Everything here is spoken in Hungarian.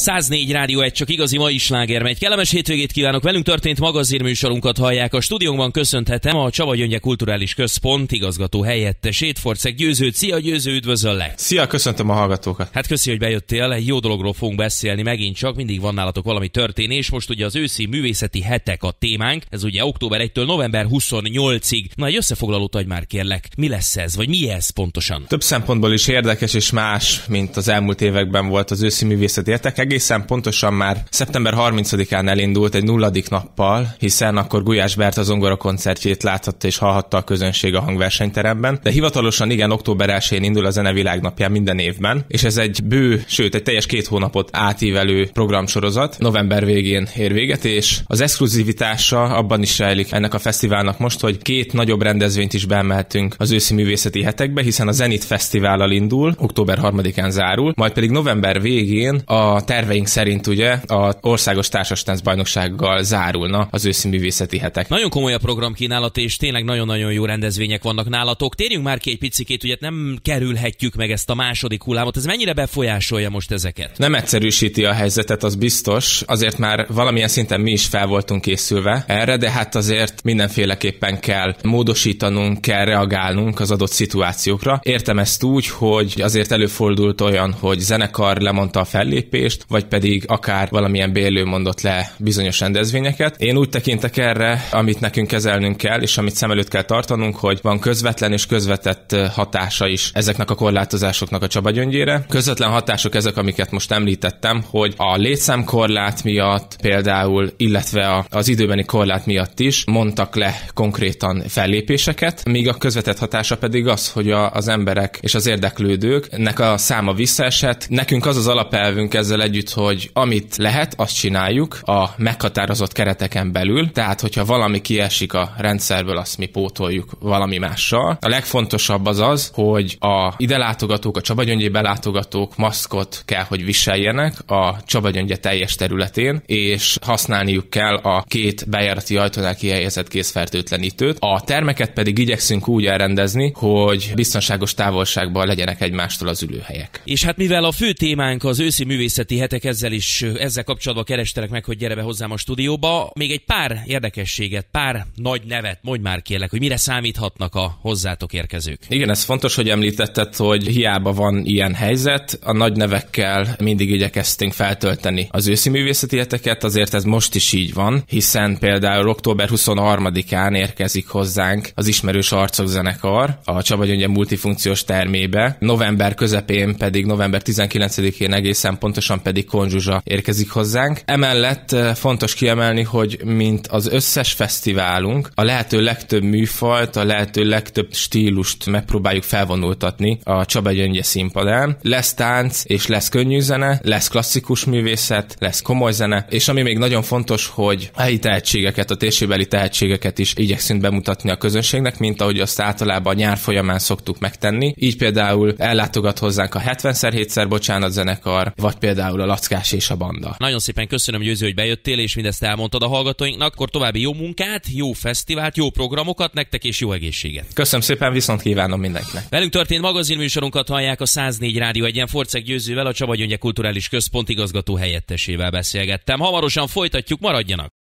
104 Rádió egy csak igazi mai sláger megy. Kellemes hétvégét kívánok, velünk történt magazírműsorunkat hallják. A stúdiónkban köszönthetem a Csaba Gyöngye Kulturális Központ igazgató helyettesét, Forcek Győző. Szia Győző, üdvözöllek! Szia, köszöntöm a hallgatókat! Hát köszi, hogy bejöttél, egy jó dologról fogunk beszélni megint csak, mindig van nálatok valami történés. Most ugye az őszi művészeti hetek a témánk, ez ugye október 1-től november 28-ig. Na egy összefoglalót adj már kérlek, mi lesz ez, vagy mi ez pontosan? Több szempontból is érdekes és más, mint az elmúlt években volt az őszi művészeti hetek egészen pontosan már szeptember 30-án elindult egy nulladik nappal, hiszen akkor Gulyás Bert az ongora koncertjét láthatta és hallhatta a közönség a hangversenyteremben, de hivatalosan igen, október 1-én indul a Zene Világnapján minden évben, és ez egy bő, sőt egy teljes két hónapot átívelő programsorozat, november végén ér véget, és az exkluzivitása abban is rejlik ennek a fesztiválnak most, hogy két nagyobb rendezvényt is beemelhetünk az őszi művészeti hetekbe, hiszen a Zenit Fesztivállal indul, október 3-án zárul, majd pedig november végén a terveink szerint ugye a országos társas bajnoksággal zárulna az őszi művészeti hetek. Nagyon komoly a programkínálat, és tényleg nagyon-nagyon jó rendezvények vannak nálatok. Térjünk már ki egy picikét, ugye nem kerülhetjük meg ezt a második hullámot. Ez mennyire befolyásolja most ezeket? Nem egyszerűsíti a helyzetet, az biztos. Azért már valamilyen szinten mi is fel voltunk készülve erre, de hát azért mindenféleképpen kell módosítanunk, kell reagálnunk az adott szituációkra. Értem ezt úgy, hogy azért előfordult olyan, hogy zenekar lemondta a fellépést, vagy pedig akár valamilyen bérlő mondott le bizonyos rendezvényeket. Én úgy tekintek erre, amit nekünk kezelnünk kell, és amit szem előtt kell tartanunk, hogy van közvetlen és közvetett hatása is ezeknek a korlátozásoknak a csabagyöngyére. Közvetlen hatások ezek, amiket most említettem, hogy a létszámkorlát miatt például, illetve az időbeni korlát miatt is mondtak le konkrétan fellépéseket, míg a közvetett hatása pedig az, hogy a, az emberek és az érdeklődőknek a száma visszaesett. Nekünk az az alapelvünk ezzel egy együtt, hogy amit lehet, azt csináljuk a meghatározott kereteken belül, tehát hogyha valami kiesik a rendszerből, azt mi pótoljuk valami mással. A legfontosabb az az, hogy a ide látogatók, a csabagyöngyi belátogatók maszkot kell, hogy viseljenek a Csabagyöngye teljes területén, és használniuk kell a két bejárati ajtónál kihelyezett készfertőtlenítőt. A termeket pedig igyekszünk úgy elrendezni, hogy biztonságos távolságban legyenek egymástól az ülőhelyek. És hát mivel a fő témánk az őszi művészeti hetek ezzel is, ezzel kapcsolatban kerestelek meg, hogy gyere be hozzám a stúdióba. Még egy pár érdekességet, pár nagy nevet, mondj már kérlek, hogy mire számíthatnak a hozzátok érkezők. Igen, ez fontos, hogy említetted, hogy hiába van ilyen helyzet, a nagy nevekkel mindig igyekeztünk feltölteni az őszi művészeti heteket, azért ez most is így van, hiszen például október 23-án érkezik hozzánk az ismerős arcok zenekar a Csaba Gyöngye multifunkciós termébe, november közepén pedig, november 19-én egészen pontosan pedig Feledi Konzsuzsa érkezik hozzánk. Emellett eh, fontos kiemelni, hogy mint az összes fesztiválunk, a lehető legtöbb műfajt, a lehető legtöbb stílust megpróbáljuk felvonultatni a Csaba Gyöngye színpadán. Lesz tánc, és lesz könnyű zene, lesz klasszikus művészet, lesz komoly zene, és ami még nagyon fontos, hogy helyi tehetségeket, a térsébeli tehetségeket is igyekszünk bemutatni a közönségnek, mint ahogy azt általában a nyár folyamán szoktuk megtenni. Így például ellátogat hozzánk a 70x7-szer bocsánat zenekar, vagy például a Lackás és a Banda. Nagyon szépen köszönöm, Győző, hogy bejöttél, és mindezt elmondtad a hallgatóinknak. Akkor további jó munkát, jó fesztivált, jó programokat nektek, és jó egészséget. Köszönöm szépen, viszont kívánom mindenkinek. Velünk történt magazinműsorunkat hallják a 104 Rádió egyen Forceg Győzővel, a Csaba Gyöngye Kulturális Központ igazgató helyettesével beszélgettem. Hamarosan folytatjuk, maradjanak!